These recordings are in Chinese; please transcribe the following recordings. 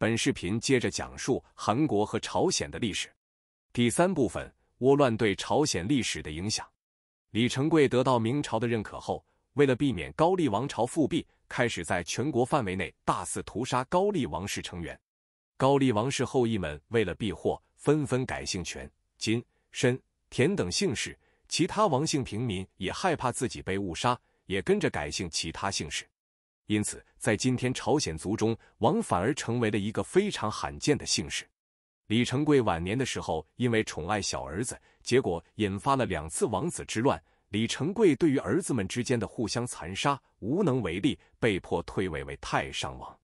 本视频接着讲述韩国和朝鲜的历史，第三部分倭乱对朝鲜历史的影响。李成桂得到明朝的认可后，为了避免高丽王朝复辟，开始在全国范围内大肆屠杀高丽王室成员。高丽王室后裔们为了避祸，纷纷改姓权、金、申、田等姓氏。其他王姓平民也害怕自己被误杀，也跟着改姓其他姓氏。因此，在今天朝鲜族中，王反而成为了一个非常罕见的姓氏。李成桂晚年的时候，因为宠爱小儿子，结果引发了两次王子之乱。李成桂对于儿子们之间的互相残杀无能为力，被迫退位为太上王。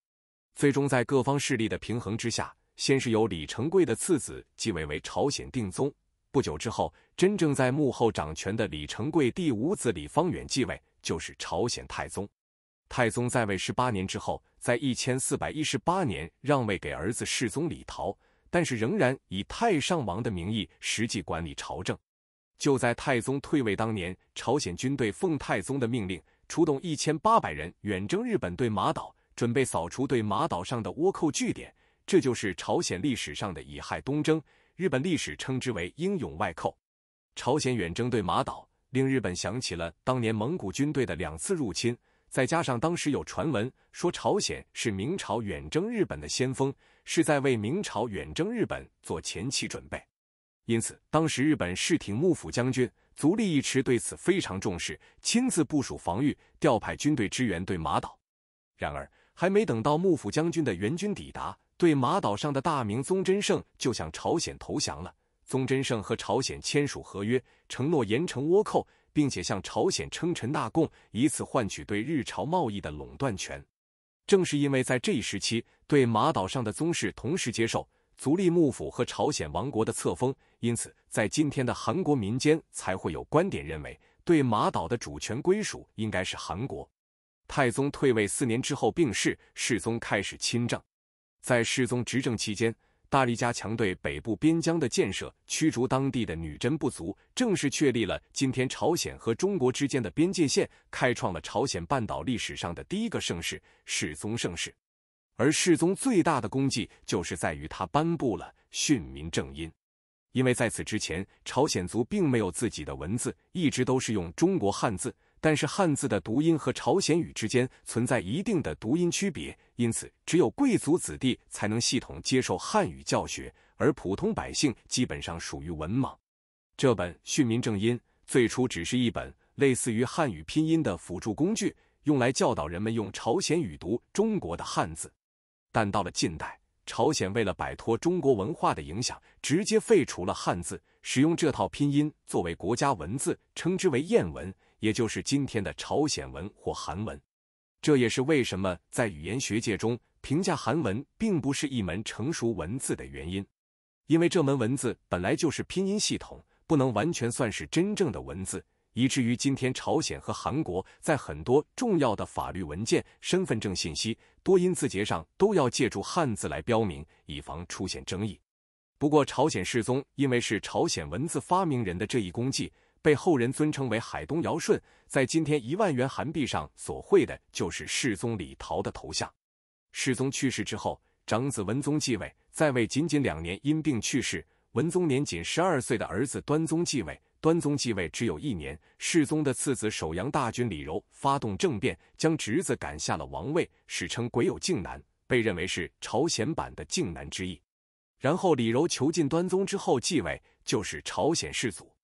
最终，在各方势力的平衡之下，先是由李成桂的次子继位为朝鲜定宗。不久之后，真正在幕后掌权的李成桂第五子李方远继位，就是朝鲜太宗。太宗在位十八年之后，在一千四百一十八年让位给儿子世宗李陶，但是仍然以太上王的名义实际管理朝政。就在太宗退位当年，朝鲜军队奉太宗的命令，出动一千八百人远征日本对马岛，准备扫除对马岛上的倭寇据点。这就是朝鲜历史上的“以亥东征”，日本历史称之为“英勇外寇”。朝鲜远征对马岛，令日本想起了当年蒙古军队的两次入侵。再加上当时有传闻说朝鲜是明朝远征日本的先锋，是在为明朝远征日本做前期准备，因此当时日本侍挺幕府将军足利义持对此非常重视，亲自部署防御，调派军队支援对马岛。然而还没等到幕府将军的援军抵达，对马岛上的大明宗贞胜就向朝鲜投降了。宗贞胜和朝鲜签署合约，承诺严惩倭寇。并且向朝鲜称臣纳贡，以此换取对日朝贸易的垄断权。正是因为在这一时期，对马岛上的宗室同时接受足利幕府和朝鲜王国的册封，因此在今天的韩国民间才会有观点认为，对马岛的主权归属应该是韩国。太宗退位四年之后病逝，世宗开始亲政。在世宗执政期间。大力加强对北部边疆的建设，驱逐当地的女真部族，正式确立了今天朝鲜和中国之间的边界线，开创了朝鲜半岛历史上的第一个盛世——世宗盛世。而世宗最大的功绩，就是在于他颁布了《训民正音》，因为在此之前，朝鲜族并没有自己的文字，一直都是用中国汉字。但是汉字的读音和朝鲜语之间存在一定的读音区别，因此只有贵族子弟才能系统接受汉语教学，而普通百姓基本上属于文盲。这本《训民正音》最初只是一本类似于汉语拼音的辅助工具，用来教导人们用朝鲜语读中国的汉字。但到了近代，朝鲜为了摆脱中国文化的影响，直接废除了汉字，使用这套拼音作为国家文字，称之为谚文。也就是今天的朝鲜文或韩文，这也是为什么在语言学界中评价韩文并不是一门成熟文字的原因，因为这门文字本来就是拼音系统，不能完全算是真正的文字，以至于今天朝鲜和韩国在很多重要的法律文件、身份证信息、多音字节上都要借助汉字来标明，以防出现争议。不过，朝鲜世宗因为是朝鲜文字发明人的这一功绩。被后人尊称为“海东尧舜”。在今天一万元韩币上所绘的就是世宗李陶的头像。世宗去世之后，长子文宗继位，在位仅仅两年，因病去世。文宗年仅十二岁的儿子端宗继位，端宗继位只有一年，世宗的次子首阳大军李柔发动政变，将侄子赶下了王位，史称“癸酉靖难”，被认为是朝鲜版的靖难之役。然后李柔囚禁端宗之后继位，就是朝鲜世祖。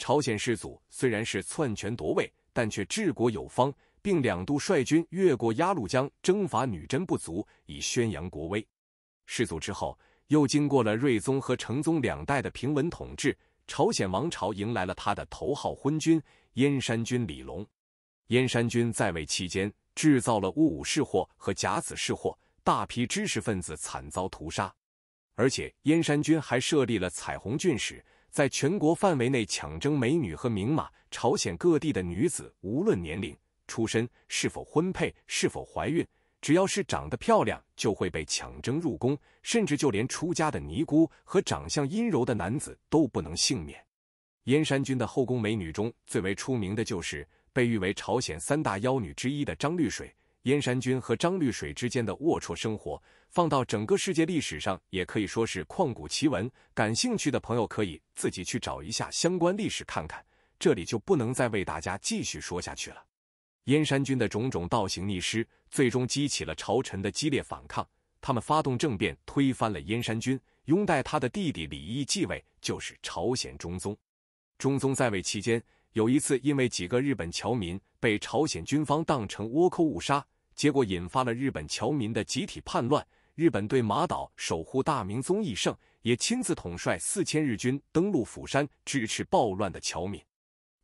朝鲜世祖虽然是篡权夺位，但却治国有方，并两度率军越过鸭绿江征伐女真部族，以宣扬国威。世祖之后，又经过了睿宗和成宗两代的平稳统治，朝鲜王朝迎来了他的头号昏君——燕山君李隆。燕山君在位期间，制造了戊午事祸和甲子事祸，大批知识分子惨遭屠杀。而且，燕山君还设立了彩虹郡使。在全国范围内抢征美女和名马，朝鲜各地的女子，无论年龄、出身、是否婚配、是否怀孕，只要是长得漂亮，就会被抢征入宫，甚至就连出家的尼姑和长相阴柔的男子都不能幸免。燕山君的后宫美女中最为出名的就是被誉为朝鲜三大妖女之一的张绿水。燕山君和张绿水之间的龌龊生活，放到整个世界历史上也可以说是旷古奇闻。感兴趣的朋友可以自己去找一下相关历史看看，这里就不能再为大家继续说下去了。燕山君的种种倒行逆施，最终激起了朝臣的激烈反抗，他们发动政变，推翻了燕山君，拥戴他的弟弟李义继位，就是朝鲜中宗。中宗在位期间。有一次，因为几个日本侨民被朝鲜军方当成倭寇误杀，结果引发了日本侨民的集体叛乱。日本对马岛守护大明宗义盛也亲自统帅四千日军登陆釜山，支持暴乱的侨民。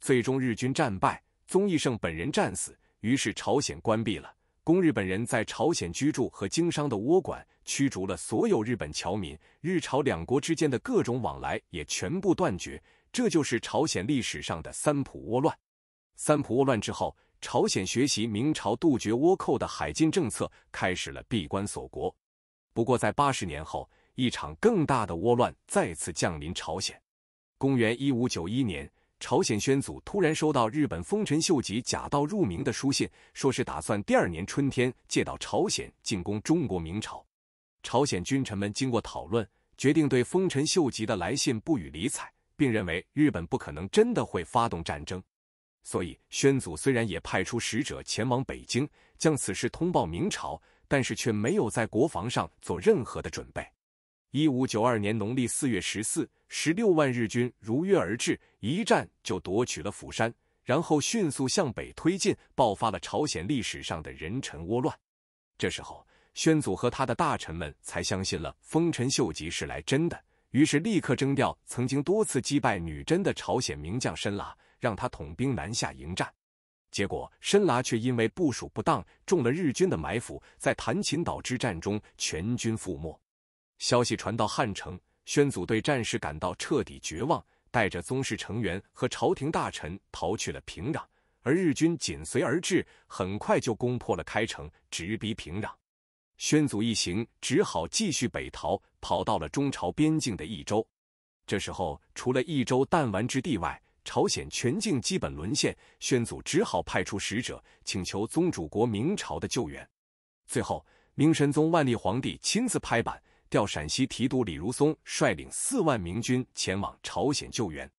最终日军战败，宗义盛本人战死。于是朝鲜关闭了供日本人在朝鲜居住和经商的倭馆，驱逐了所有日本侨民。日朝两国之间的各种往来也全部断绝。这就是朝鲜历史上的三浦倭乱。三浦倭乱之后，朝鲜学习明朝杜绝倭寇的海禁政策，开始了闭关锁国。不过，在八十年后，一场更大的倭乱再次降临朝鲜。公元一五九一年，朝鲜宣祖突然收到日本丰臣秀吉假道入明的书信，说是打算第二年春天借道朝鲜进攻中国明朝。朝鲜君臣们经过讨论，决定对丰臣秀吉的来信不予理睬。并认为日本不可能真的会发动战争，所以宣祖虽然也派出使者前往北京，将此事通报明朝，但是却没有在国防上做任何的准备。一五九二年农历四月十四，十六万日军如约而至，一战就夺取了釜山，然后迅速向北推进，爆发了朝鲜历史上的人臣倭乱。这时候，宣祖和他的大臣们才相信了丰臣秀吉是来真的。于是立刻征调曾经多次击败女真的朝鲜名将申拉，让他统兵南下迎战。结果申拉却因为部署不当，中了日军的埋伏，在弹琴岛之战中全军覆没。消息传到汉城，宣祖对战事感到彻底绝望，带着宗室成员和朝廷大臣逃去了平壤，而日军紧随而至，很快就攻破了开城，直逼平壤。宣祖一行只好继续北逃，跑到了中朝边境的益州。这时候，除了益州弹丸之地外，朝鲜全境基本沦陷。宣祖只好派出使者，请求宗主国明朝的救援。最后，明神宗万历皇帝亲自拍板，调陕西提督李如松率领四万明军前往朝鲜救援。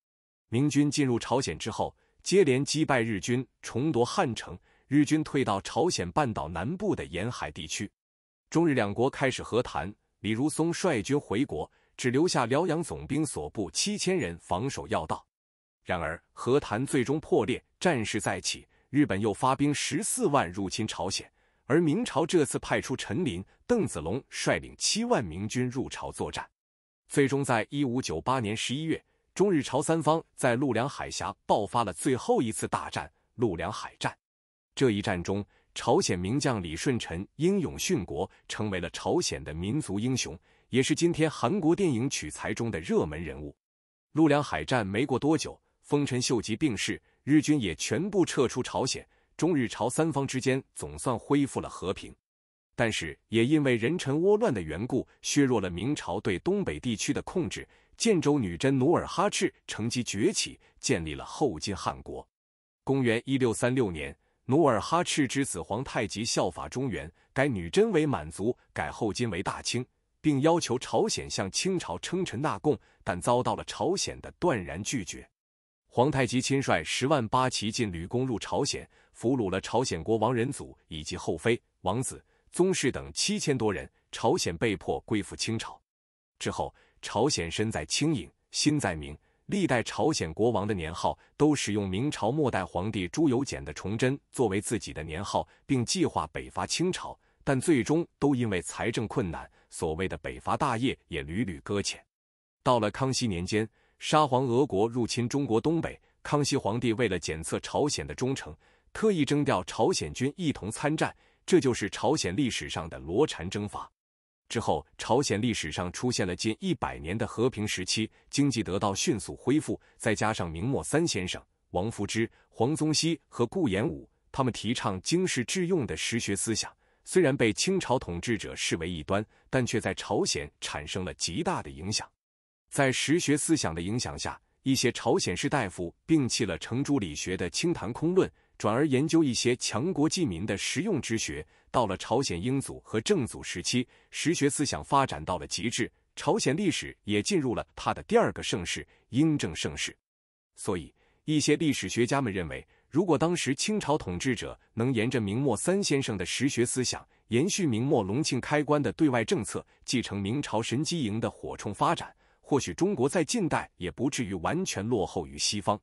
明军进入朝鲜之后，接连击败日军，重夺汉城。日军退到朝鲜半岛南部的沿海地区。中日两国开始和谈，李如松率军回国，只留下辽阳总兵所部七千人防守要道。然而，和谈最终破裂，战事再起，日本又发兵十四万入侵朝鲜，而明朝这次派出陈林、邓子龙率领七万明军入朝作战。最终，在一五九八年十一月，中日朝三方在陆良海峡爆发了最后一次大战——陆良海战。这一战中，朝鲜名将李舜臣英勇殉国，成为了朝鲜的民族英雄，也是今天韩国电影取材中的热门人物。陆良海战没过多久，丰臣秀吉病逝，日军也全部撤出朝鲜，中日朝三方之间总算恢复了和平。但是也因为人臣窝乱的缘故，削弱了明朝对东北地区的控制。建州女真努尔哈赤乘机崛起，建立了后金汗国。公元一六三六年。努尔哈赤之子皇太极效法中原，改女真为满族，改后金为大清，并要求朝鲜向清朝称臣纳贡，但遭到了朝鲜的断然拒绝。皇太极亲率十万八旗进旅公入朝鲜，俘虏了朝鲜国王仁祖以及后妃、王子、宗室等七千多人，朝鲜被迫归附清朝。之后，朝鲜身在清影，心在明。历代朝鲜国王的年号都使用明朝末代皇帝朱由检的崇祯作为自己的年号，并计划北伐清朝，但最终都因为财政困难，所谓的北伐大业也屡屡搁浅。到了康熙年间，沙皇俄国入侵中国东北，康熙皇帝为了检测朝鲜的忠诚，特意征调朝鲜军一同参战，这就是朝鲜历史上的罗禅征伐。之后，朝鲜历史上出现了近一百年的和平时期，经济得到迅速恢复。再加上明末三先生王夫之、黄宗羲和顾炎武，他们提倡经世致用的实学思想，虽然被清朝统治者视为异端，但却在朝鲜产生了极大的影响。在实学思想的影响下，一些朝鲜士大夫摒弃了程朱理学的清谈空论。转而研究一些强国济民的实用之学。到了朝鲜英祖和正祖时期，实学思想发展到了极致，朝鲜历史也进入了它的第二个盛世——英正盛世。所以，一些历史学家们认为，如果当时清朝统治者能沿着明末三先生的实学思想，延续明末隆庆开关的对外政策，继承明朝神机营的火铳发展，或许中国在近代也不至于完全落后于西方。